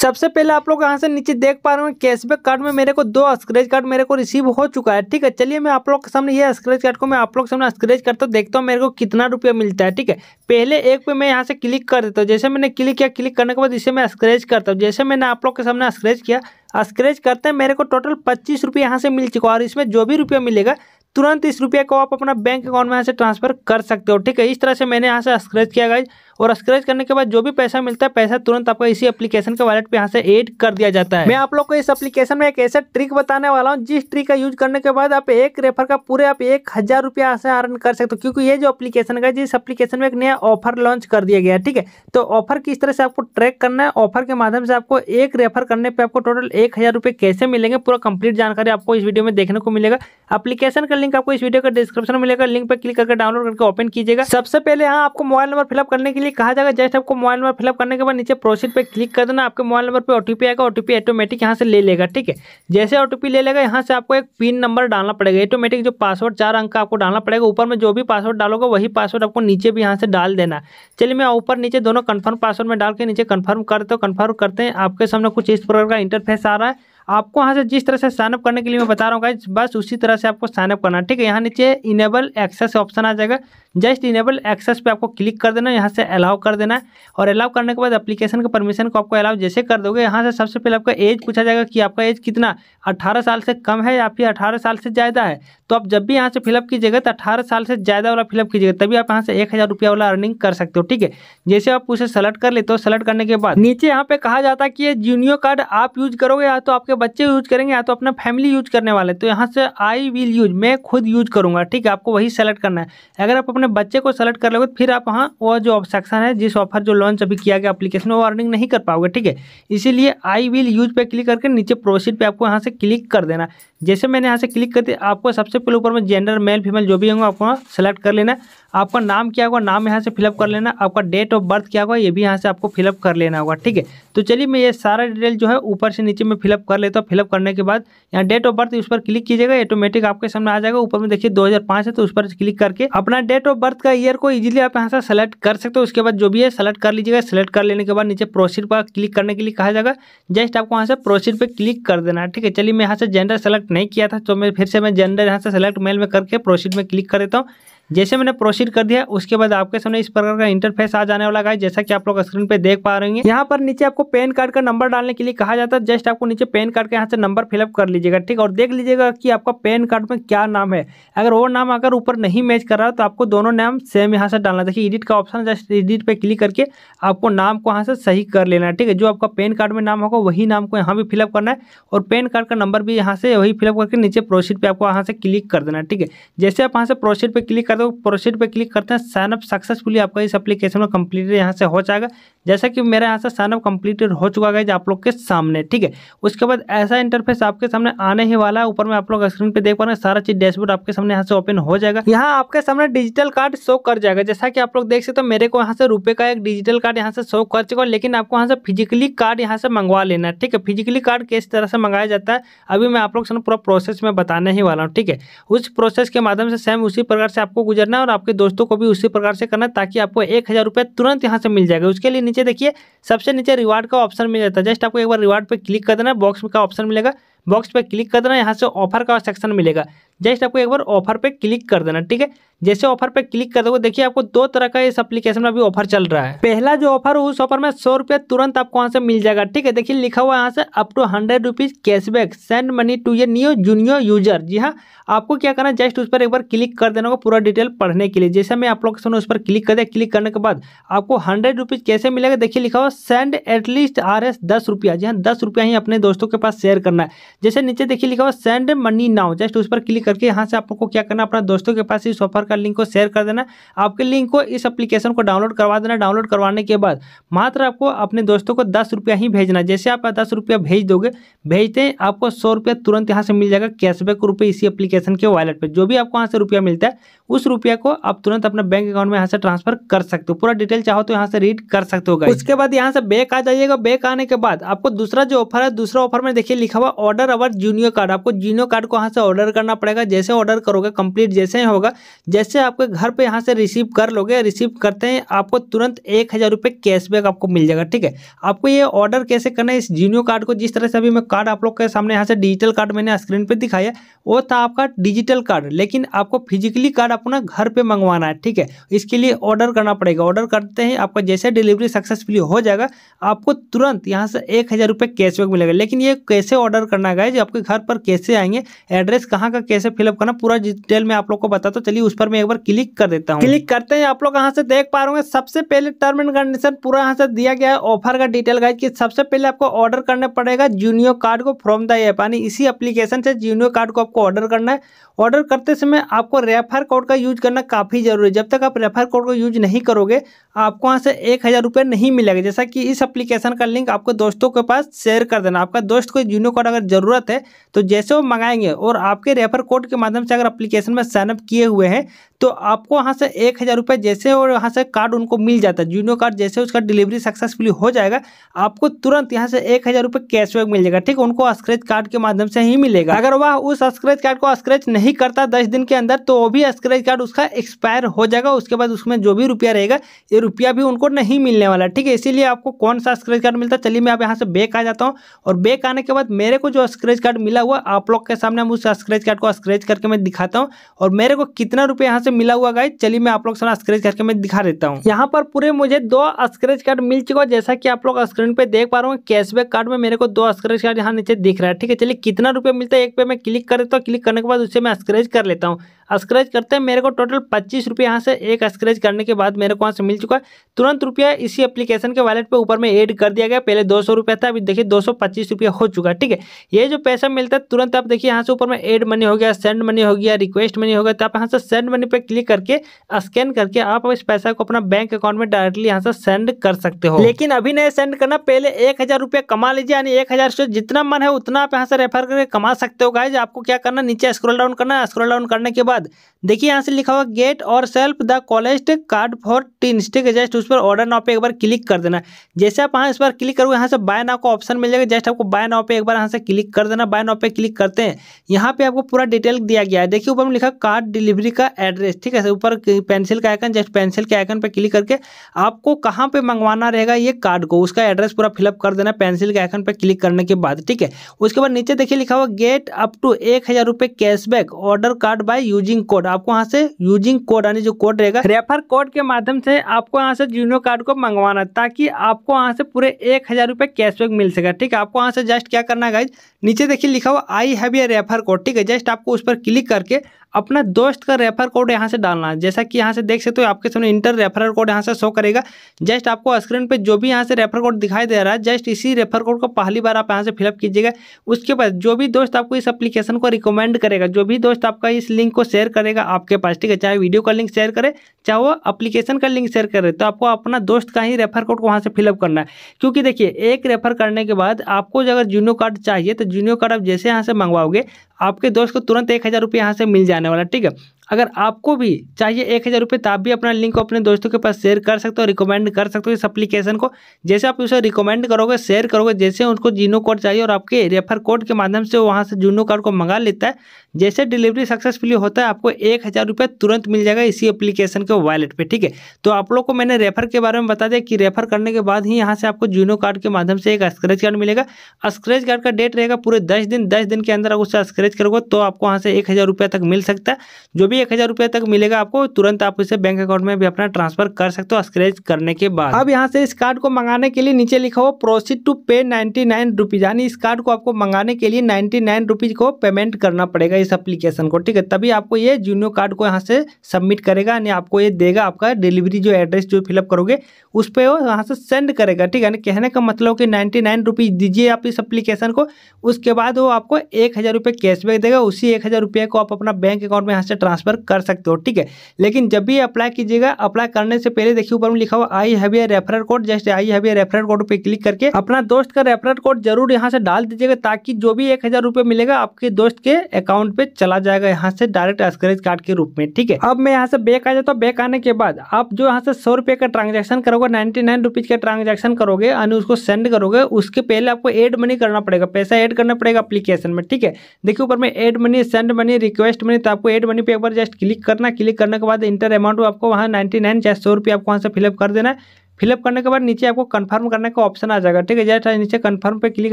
सबसे पहले आप लोग यहाँ से नीचे देख पा रहे हो कैशबैक कार्ड में मेरे को दो स्क्रेच कार्ड मेरे को रिसीव हो चुका है ठीक है चलिए मैं आप लोग के सामने ये स्क्रेच कार्ड को मैं आप लोग के सामने स्क्रेच करता हूँ देखता हूँ मेरे को कितना रुपया मिलता है ठीक है पहले एक पे मैं यहाँ से क्लिक कर देता हूँ जैसे मैंने क्लिक किया क्लिक करने के बाद इसे मैं स्क्रेच करता हूँ जैसे मैंने आप लोग के सामने स्क्रेच किया स्क्रेच करते हैं मेरे को टोटल पच्चीस रुपये यहाँ से मिल चुका और इसमें जो भी रुपया मिलेगा तुरंत इस रुपये को आप अपना बैंक अकाउंट में यहाँ से ट्रांसफर कर सकते हो ठीक है इस तरह से मैंने यहाँ से स्क्रैच किया गया और स्क्रैच करने के बाद जो भी पैसा मिलता है पैसा तुरंत आपका इसी एप्लीकेशन के वॉलेट पे यहाँ से एड कर दिया जाता है मैं आप लोग को इस एप्लीकेशन में एक ऐसा ट्रिक बताने वाला हूँ जिस ट्रिक का यूज करने के बाद आप एक रेफर का पूरे आप एक हजार रुपया यहाँ से अर्न कर सकते हो क्योंकि ये जो एप्लीकेशन का जिस एप्लीकेशन में एक नया ऑफर लॉन्च कर दिया गया ठीक है तो ऑफर किस तरह से आपको ट्रैक करना है ऑफर के माध्यम से आपको एक रेफर करने पर आपको टोटल एक हजार कैसे मिलेंगे पूरा कंप्लीट जानकारी आपको इस वीडियो में देखने को मिलेगा अपलीकेशन का लिंक आपको इस वीडियो का डिस्क्रिप्शन में मिलेगा लिंक पर क्लिक करके डाउनलोड करके ओपन कीजिएगा सबसे पहले यहाँ आपको मोबाइल नंबर फिलअप करने के लिए कहा जाएगा जस्ट आपको मोबाइल नंबर फिलअप करने के बाद नीचे प्रोसेस पर क्लिक कर देना आपके मोबाइल नंबर पर ओटीपी आएगा ओटीपी ऑटोमेटिक यहाँ से ले लेगा ठीक है जैसे ओटीपी ले लेगा यहाँ से आपको एक पिन नंबर डालना पड़ेगा ऑटोमेटिक जो पासवर्ड चार अंक का आपको डालना पड़ेगा ऊपर में जो भी पासवर्ड डालोगे वही पासवर्ड आपको नीचे भी यहाँ से डाल देना चलिए मैं ऊपर नीचे दोनों कन्फर्म पासवर्ड में डाल के नीचे कन्फर्म करते हो कन्फर्म करते हैं आपके सामने कुछ इस प्रकार का इंटरफेस आ रहा है आपको यहाँ से जिस तरह से साइनअप करने के लिए मैं बता रहा हूँ बस उसी तरह से आपको साइनअप करना ठीक है यहाँ नीचे इनेबल एक्सेस ऑप्शन आ जाएगा जस्ट इनेबल एक्सेस पे आपको क्लिक कर देना है यहाँ से अलाउ कर देना है और अलाउ करने के बाद एप्लीकेशन के परमिशन को आपको अलाउ जैसे कर दोगे यहाँ से सबसे पहले आपका एज पूछा जाएगा कि आपका एज कितना अट्ठारह साल से कम है या फिर अठारह साल से ज़्यादा है तो आप जब भी यहाँ से फिलअप कीजिएगा तो अठारह साल से ज़्यादा वाला फिलअप कीजिएगा तभी आप यहाँ से एक हज़ार रुपया वाला अर्निंग कर सकते हो ठीक है जैसे आप उसे सेलेक्ट कर लेते हो सेलेक्ट करने के बाद नीचे यहाँ पे कहा जाता है कि ये जूनियो कार्ड आप यूज करोगे या तो आपके बच्चे यूज करेंगे या तो अपना फैमिली यूज करने वाले तो यहाँ से आई विल यूज मैं खुद यूज करूँगा ठीक है आपको वही सेलेक्ट करना है अगर आप अपने बच्चे को सेलेक्ट कर लोगे फिर आप वहाँ वो जो सेक्शन है जिस ऑफर जो लॉन्च अभी किया गया अपलीकेशन वो अर्निंग नहीं कर पाओगे ठीक है इसीलिए आई विल यूज पे क्लिक करके नीचे प्रोसीड पे आपको यहाँ से क्लिक कर देना जैसे मैंने यहाँ से क्लिक कर दिया आपको सबसे पहले ऊपर में जेंडर मेल फीमेल जो भी होंगे आपको वहाँ सेलेक्ट कर लेना आपका नाम क्या होगा नाम यहाँ से फिलअप कर लेना आपका डेट ऑफ बर्थ क्या होगा ये भी यहाँ से आपको फिलअप कर लेना होगा ठीक है तो चलिए मैं ये सारा डिटेल जो है ऊपर से नीचे में फिलअप कर लेता हूँ फिलअप करने के बाद यहाँ डेट ऑफ बर्थ उस पर क्लिक कीजिएगा ऑटोमेटिक आपके सामने आ जाएगा ऊपर में देखिए दो है तो उस पर क्लिक करके अपना डेट ऑफ बर्थ का ईयर को इजिली आप यहाँ से सेलेक्ट कर सकते हो उसके बाद जो भी है सेलेक्ट कर लीजिएगा सेलेक्ट कर लेने के बाद नीचे प्रोसीड पर क्लिक करने के लिए कहा जाएगा जस्ट आपको यहाँ से प्रोसीड पर क्लिक कर देना ठीक है चलिए मैं यहाँ से जेंडर सेलेक्ट नहीं किया था तो मैं फिर से मैं जेंडर यहाँ से सेलेक्ट मेल में करके प्रोसीड में क्लिक कर देता हूँ जैसे मैंने प्रोसीड कर दिया उसके बाद आपके सामने इस प्रकार का इंटरफेस आ जाने वाला है जैसा कि आप लोग स्क्रीन पे देख पा रहे हैं यहाँ पर नीचे आपको पेन कार्ड का नंबर डालने के लिए कहा जाता है जस्ट आपको नीचे पैन कार्ड का यहाँ से नंबर फिलअप कर लीजिएगा ठीक और देख लीजिएगा कि आपका पैन कार्ड में क्या नाम है अगर वो नाम अगर ऊपर नहीं मैच कर रहा है तो आपको दोनों नाम सेम यहाँ से डालना देखिए एडिट का ऑप्शन जस्ट एडिट पर क्लिक करके आपको नाम को यहाँ से सही कर लेना है ठीक है जो आपका पैन कार्ड में नाम होगा वही नाम को यहाँ भी फिलअप करना है और पेन कार्ड का नंबर भी यहाँ से वही फिलअप करके नीचे प्रोसीड पर आपको यहाँ से क्लिक कर देना है ठीक है जैसे आप यहाँ से प्रोसीड पर क्लिक कर दो प्रोसीड पे क्लिक करते हैं साइनअप सक्सेसफुली आपका इस एप्लीकेशन में कंप्लीटेड यहाँ से हो जाएगा जैसा कि मेरा यहाँ से साइनअप कंप्लीटेड हो चुका है आप लोग के सामने ठीक है उसके बाद ऐसा इंटरफेस आपके सामने आने ही वाला है ऊपर में आप लोग स्क्रीन पे देख पा रहे हैं सारा चीज डैशबोर्ड आपके सामने यहाँ से ओपन हो जाएगा यहाँ आपके सामने डिजिटल कार्ड शो कर जाएगा जैसा कि आप लोग देख सकते हो मेरे को यहाँ से रुपए का एक डिजिटल कार्ड यहाँ से शो कर चुका है लेकिन आपको यहाँ से फिजिकली कार्ड यहाँ से मंगवा लेना है ठीक है फिजिकली कार्ड किस तरह से मंगाया जाता है अभी मैं आप लोग पूरा प्रोसेस में बताने ही वाला हूँ ठीक है उस प्रोसेस के माध्यम से सेम उसी प्रकार से आपको गुजरना है और आपके दोस्तों को भी उसी प्रकार से करना है ताकि आपको एक हज़ार रुपये तुरंत यहाँ से मिल जाएगा उसके लिए नीचे देखिए सबसे नीचे रिवार्ड का ऑप्शन मिल जाता है जस्ट आपको एक बार रिवार्ड पर क्लिक कर देना बॉक्स का ऑप्शन मिलेगा बॉक्स पे क्लिक कर देना यहाँ से ऑफर का सेक्शन मिलेगा जस्ट आपको एक बार ऑफर पे क्लिक कर देना ठीक है जैसे ऑफर पे क्लिक कर दोगे देखिए आपको दो तरह का इस एप्लीकेशन में अभी ऑफर चल रहा है पहला जो ऑफर उस ऑफर में सौ रुपया तुरंत आपको वहाँ से मिल जाएगा ठीक है देखिए लिखा हुआ यहाँ से up to hundred rupees cashback send money to ये न्यू जूनियर यूजर जी हाँ आपको क्या करना है जस्ट उस पर एक बार क्लिक कर देना होगा पूरा डिटेल पढ़ने के लिए जैसे मैं आप लोग उस पर क्लिक कर दिया क्लिक करने के बाद आपको हंड्रेड रुपीज कैसे मिलेगा देखिए लिखा हुआ सेंड एटलीस्ट आर एस दस रुपया जी हाँ दस रुपया ही अपने दोस्तों के पास शेयर करना है जैसे नीचे देखिए लिखा हुआ सेंड मनी नाउ जस्ट उस पर क्लिक करके यहाँ से आपको क्या करना अपना दोस्तों के पास इस ऑफर का लिंक को शेयर कर देना आपके लिंक को इस एप्लीकेशन को डाउनलोड करवा देना डाउनलोड करवाने के बाद मात्र आपको अपने दोस्तों को दस रुपया ही भेजना जैसे आप दस रुपया भेज दोगे भेजते हैं आपको सौ रुपया तुरंत यहाँ से मिल जाएगा कैशबैक रुपये इसी एप्लीकेशन के वॉलेट पर जो भी आपको यहाँ से रुपया मिलता है उस रुपया को आप तुरंत अपने बैंक अकाउंट में यहाँ से ट्रांसफर कर सकते हो पूरा डिटेल चाहो तो यहाँ से रीड कर सकते हो उसके बाद यहाँ से बैक आ जाइएगा बैक आने के बाद आपको दूसरा जो ऑफर है दूसरा ऑफर में देखिए लिखा हुआ ऑर्डर अवर जूनियो कार्ड आपको जूनियो कार्ड को यहाँ से ऑर्डर करना पड़ेगा जैसे ऑर्डर करोगे कंप्लीट जैसे ही होगा जैसे आपके घर पे यहाँ से रिसीव कर लोगे रिसीव करते हैं आपको तुरंत एक हज़ार रुपये कैशबैक आपको मिल जाएगा ठीक है आपको ये ऑर्डर कैसे करना है इस जीनियो कार्ड को जिस तरह से अभी मैं कार्ड आप लोग के सामने यहाँ से डिजिटल कार्ड मैंने स्क्रीन पर दिखाया वो था आपका डिजिटल कार्ड लेकिन आपको फिजिकली कार्ड अपना घर पर मंगवाना है ठीक है इसके लिए ऑर्डर करना पड़ेगा ऑर्डर करते हैं आपका जैसे डिलीवरी सक्सेसफुली हो जाएगा आपको तुरंत यहाँ से एक हज़ार रुपये कैशबैक मिलेगा लेकिन ये कैसे ऑर्डर करना है गाइज आपके घर पर कैसे आएंगे एड्रेस कहाँ का कैसे फिलअप करना पूरा डिटेल में आप लोग को बताता हूँ चलिए उस पर मैं एक बार क्लिक कर देता हूँ क्लिक करते हैं आप लोग यहाँ से देख पा रहे सबसे पहले टर्म एंड कंडीशन पूरा यहाँ से दिया गया है ऑफर का डिटेल गाइज की सबसे पहले आपको ऑर्डर करने पड़ेगा जूनियो कार्ड को फ्रॉम द एप यानी इसी अप्लीकेशन से जूनियो कार्ड को आपको ऑर्डर करना है ऑर्डर करते समय आपको रेफर कोड का यूज करना काफ़ी जरूरी है जब तक आप रेफर कोड को यूज नहीं करोगे आपको यहाँ से एक हज़ार रुपये नहीं मिलेगा जैसा कि इस एप्लीकेशन का लिंक आपको दोस्तों के पास शेयर कर देना आपका दोस्त को जूनियो कार्ड अगर जरूर ज़रूरत है तो जैसे वो मंगाएंगे और आपके रेफर कोड के माध्यम से अगर अप्लीकेशन में साइनअप किए हुए हैं तो आपको वहाँ से एक हज़ार रुपये जैसे और यहाँ से कार्ड उनको मिल जाता है जूनियो कार्ड जैसे उसका डिलीवरी सक्सेसफुली हो जाएगा आपको तुरंत यहाँ से एक हज़ार रुपये कैशबैक मिल जाएगा ठीक उनको स्क्रेच कार्ड के माध्यम से ही मिलेगा अगर वह उस स्क्रेच कार्ड को स्क्रेच नहीं करता दस दिन के अंदर तो वो भी स्क्रेच कार्ड उसका एक्सपायर हो जाएगा उसके बाद उसमें जो भी रुपया रहेगा ये रुपया भी उनको नहीं मिलने वाला ठीक है इसीलिए आपको कौन सा स्क्रेच कार्ड मिलता चलिए मैं आप यहाँ से बेक आ जाता हूँ और बेक आने के बाद मेरे को जो स्क्रेच कार्ड मिला हुआ आप लोग के सामने हम उस स्क्रेच कार्ड को स्क्रेच करके मैं दिखाता हूँ और मेरे को कितना रुपये यहाँ से मिला हुआ गाइज चलिए मैं आप लोग सामने स्क्रेच करके मैं दिखा देता हूँ यहाँ पर पूरे मुझे दो स्क्रेच कार्ड मिल चुका जैसा कि आप लोग स्क्रीन पे देख पा रहा हूँ कैशबैक कार्ड में मेरे को दो स्क्रेच कार्ड यहाँ नीचे दिख रहा है ठीक है चलिए कितना रुपये मिलता है एक पे मैं क्लिक कर देता हूँ क्लिक करने के बाद उसे मैं स्क्रेच कर लेता हूँ स्क्रेच करते हैं मेरे को टोटल पच्चीस रुपये यहाँ से एक स्क्रेच करने के बाद मेरे को यहाँ से मिल चुका है तुरंत रुपया इसी एप्लीकेशन के वॉलेट पे ऊपर में ऐड कर दिया गया पहले दो सौ रुपया था अभी देखिए दो सौ पच्चीस रुपया हो चुका है ठीक है ये जो पैसा मिलता है तुरंत आप देखिए यहाँ से ऊपर में एड मनी हो गया सेंड मनी हो गया रिक्वेस्ट मनी हो गया तो आप यहाँ से सेंड मनी पर क्लिक करके स्कैन करके आप इस पैसा को अपना बैंक अकाउंट में डायरेक्टली यहाँ से सेंड कर सकते हो लेकिन अभी नहीं सेंड करना पहले एक हजार कमा लीजिए यानी एक हजार से जितना मन है उतना आप यहाँ से रेफर करके कमा सकते हो गाइज आपको क्या करना नीचे स्क्रोल डाउन करना है स्क्रॉल डाउन करने के बाद देखिए यहाँ से लिखा हुआ गेट और self the college card for teen stick just उस पर ऑर्डर नाउ पे एक बार क्लिक कर देना जैसे आप यहाँ इस बार क्लिक करोगे यहाँ से बाय नाउ का ऑप्शन मिल जाएगा जस्ट आपको बाय नाउ पे एक बार यहाँ से क्लिक कर देना बाय नाउ पे क्लिक करते हैं यहाँ पे आपको पूरा डिटेल दिया गया है देखिए ऊपर में लिखा कार्ड डिलीवरी का एड्रेस ठीक है ऊपर पेंसिल का आइकन जस्ट पेंसिल के आइकन पर क्लिक करके आपको कहाँ पर मंगवाना रहेगा ये कार्ड को उसका एड्रेस पूरा फिलअप कर देना पेंसिल के आइकन पर क्लिक करने के बाद ठीक है उसके बाद नीचे देखिए लिखा हुआ गेट अप टू एक हज़ार रुपये cashback order card by using code आपको यहाँ से यूजिंग कोड यानी जो कोड रहेगा रेफर कोड के माध्यम से आपको यहाँ से जूनियो कार्ड को मंगवाना ताकि आपको यहाँ से पूरे एक हज़ार रुपये कैशबैक मिल सके ठीक है आपको यहाँ से जस्ट क्या करना है गाइज नीचे देखिए लिखा हुआ I have a refer code ठीक है जस्ट आपको उस पर क्लिक करके अपना दोस्त का रेफर कोड यहाँ से डालना है जैसा कि यहाँ से देख सकते हो तो आपके सामने इंटर रेफरल कोड यहाँ से शो करेगा जस्ट आपको स्क्रीन पे जो भी यहाँ से रेफर कोड दिखाई दे रहा है जस्ट इसी रेफर कोड को पहली बार आप यहाँ से फिलअप कीजिएगा उसके बाद जो भी दोस्त आपको इस अप्लीकेशन को रिकमेंड करेगा जो भी दोस्त आपका इस लिंक को शेयर करेगा आपके पास ठीक है चाहे वीडियो का लिंक शेयर करे चाहे वो अप्लीकेशन का लिंक शेयर कर रहे तो आपको अपना दोस्त का ही रेफर कोड को वहाँ से फिलअप करना है क्योंकि देखिए एक रेफर करने के बाद आपको अगर जूनियो कार्ड चाहिए तो जूनियो कार्ड आप जैसे यहाँ से मंगवाओगे आपके दोस्त को तुरंत एक हज़ार रुपये यहाँ से मिल जाने वाला ठीक है अगर आपको भी चाहिए एक हज़ार रुपये तो आप भी अपना लिंक अपने दोस्तों के पास शेयर कर सकते हो रिकमेंड कर सकते हो इस अप्लीकेशन को जैसे आप उसे रिकमेंड करोगे शेयर करोगे जैसे उनको जीनो कोड चाहिए और आपके रेफर कोड के माध्यम से वहाँ से जूनो कार्ड को मंगा लेता है जैसे डिलीवरी सक्सेसफुली होता है आपको एक हज़ार रुपये तुरंत मिल जाएगा इसी एप्लीकेशन के वॉलेट पर ठीक है तो आप लोग को मैंने रेफर के बारे में बता दिया कि रेफर करने के बाद ही यहाँ से आपको जूनो कार्ड के माध्यम से एक स्क्रेच कार्ड मिलेगा स्क्रेच कार्ड का डेट रहेगा पूरे दस दिन दस दिन के अंदर अगर उससे स्क्रेच करोगे तो आपको वहाँ से एक हज़ार रुपये तक मिल सकता है जो भी भी एक हज़ार रुपया तक मिलेगा आपको तुरंत आप इसे बैंक अकाउंट में भी अपना ट्रांसफर कर सकते हो स्क्रेच करने के बाद अब यहाँ से इस कार्ड को मंगाने के लिए नीचे लिखा हो proceed to pay ninety nine rupees यानी इस कार्ड को आपको मंगाने के लिए नाइन्टी नाइन रुपीज़ को पेमेंट करना पड़ेगा इस अप्लीकेशन को ठीक है तभी आपको ये जूनियो कार्ड को यहाँ से सबमिट करेगा यानी आपको ये देगा आपका डिलीवरी जो एड्रेस जो फिलअप करोगे उस पर वो यहाँ से सेंड करेगा ठीक है कहने का मतलब कि नाइन्टी नाइन रुपीज़ दीजिए आप इस अप्लीकेशन को उसके बाद वो आपको एक हज़ार रुपये कैशबैक देगा उसी एक हज़ार रुपये को आप अपना बैंक अकाउंट में यहाँ से ट्रांसफर ट्रांसफ़र कर सकते हो ठीक है लेकिन जब भी अप्लाई कीजिएगा अप्लाई करने से पहले देखिए ऊपर में लिखा हुआ I have a referral code just I have a referral code पर क्लिक करके अपना दोस्त का रेफरल कोड जरूर यहाँ से डाल दीजिएगा ताकि जो भी एक मिलेगा आपके दोस्त के अकाउंट पे चला जाएगा यहाँ से डायरेक्ट स्क्रेच कार्ड के रूप में ठीक है अब मैं यहाँ से बैक आ जाता हूँ बैक आने के बाद आप जो यहाँ से सौ रुपये का ट्रांजेक्शन करोगे नाइन्टी नाइन रुपीज़ का ट्रांजेक्शन करोगे यानी उसको सेंड करोगे उसके पहले आपको एड मनी करना पड़ेगा पैसा एड करना पड़ेगा अप्लीकेशन में ठीक है देखिए ऊपर में add money send money request money तो आपको एड मनी पे एक बार जस्ट क्लिक करना क्लिक करने के बाद इंटर अमाउंट आपको वहाँ नाइन्टी नाइन चाहे सौ रुपये आपको वहाँ से फिलअप कर देना है फिलअप करने के बाद नीचे आपको कंफर्म करने का ऑप्शन आ जाएगा ठीक है जस्ट नीचे कंफर्म पे क्लिक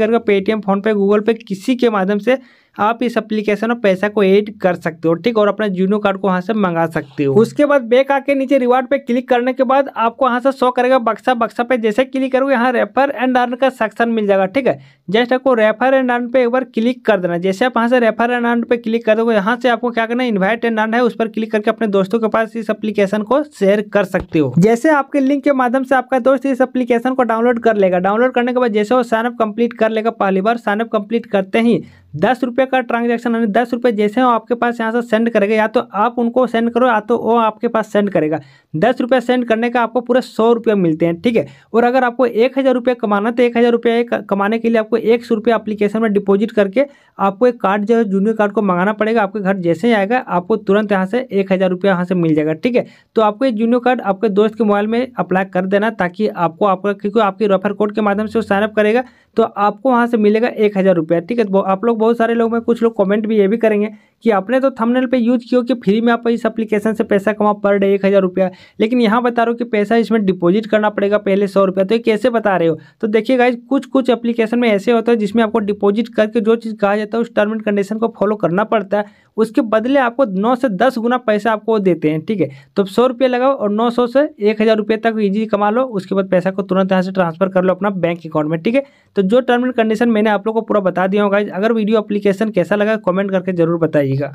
करके पेटीएम फोनपे गूगल पे किसी के माध्यम से आप इस एप्लीकेशन में पैसा को एड कर सकते हो ठीक और अपना जूनो कार्ड को वहां से मंगा सकते हो उसके बाद बैक आके नीचे रिवार्ड पे क्लिक करने के बाद आपको यहाँ से शो करेगा बक्सा बक्सा पे जैसे क्लिक करोगे यहाँ रेफर एंड अर्न का सेक्शन मिल जाएगा ठीक है जस्ट आपको रेफर एंड अर्न पे एक बार क्लिक कर देना जैसे आप यहाँ से रेफर एंड अर्न पे क्लिक कर दोगे यहाँ से आपको क्या करना इन्वाइट एंड अर्न है उस पर क्लिक करके अपने दोस्तों के पास इस एप्लीकेशन को शेयर कर सकते हो जैसे आपके लिंक के माध्यम से आपका दोस्त इस एप्लीकेशन को डाउनलोड कर लेगा डाउनलोड करने के बाद जैसे वो साइनअप कंप्लीट कर लेगा पहली बार साइनअप कंप्लीट करते ही दस रुपये रुपये का ट्रांजेक्शन यानी दस रुपये जैसे वो आपके पास यहाँ से सेंड करेगा या तो आप उनको सेंड करो या तो वो आपके पास सेंड करेगा दस रुपये सेंड करने का आपको पूरे सौ रुपये मिलते हैं ठीक है और अगर आपको एक हज़ार रुपये कमाना तो एक हज़ार रुपये कमाने के लिए आपको एक सौ रुपये अप्लीकेशन में डिपोजिट करके आपको एक कार्ड जो है जूनियर कार्ड को मंगाना पड़ेगा आपके घर जैसे ही आएगा आपको तुरंत यहाँ से एक हज़ार रुपये यहाँ से मिल जाएगा ठीक है तो आपको ये जूनियर कार्ड आपके दोस्त के मोबाइल में अप्लाई कर देना ताकि आपको आपका क्योंकि आपकी रेफर कोड के माध्यम से वो साइनअप करेगा तो आपको वहाँ से मिलेगा एक हज़ार रुपया ठीक है तो आप लोग बहुत सारे लोग में कुछ लोग कमेंट भी ये भी करेंगे कि आपने तो थंबनेल पे यूज किया कि फ्री में आप इस एप्लीकेशन से पैसा कमाओ पर डे एक हज़ार रुपया लेकिन यहाँ बता रहे हो कि पैसा इसमें डिपॉजिट करना पड़ेगा पहले सौ रुपया तो ये कैसे बता रहे हो तो देखिए गाइज कुछ कुछ एप्लीकेशन में ऐसे होता है जिसमें आपको डिपॉजिट करके जो चीज़ कहा जाता है उस टर्म एंड कंडीशन को फॉलो करना पड़ता है उसके बदले आपको नौ से दस गुना पैसा आपको देते हैं ठीक है तो सौ रुपये लगाओ और नौ सौ से एक हज़ार रुपये तक ईजी कमा लो उसके बाद पैसा को तुरंत यहाँ से ट्रांसफर कर लो अपना बैंक अकाउंट में ठीक है तो जो टर्म एंड कंडीशन मैंने आप लोग को पूरा बता दिया होगा अगर वीडियो अपलीकेशन कैसा लगा कॉमेंट करके जरूर बताइए ಈಗ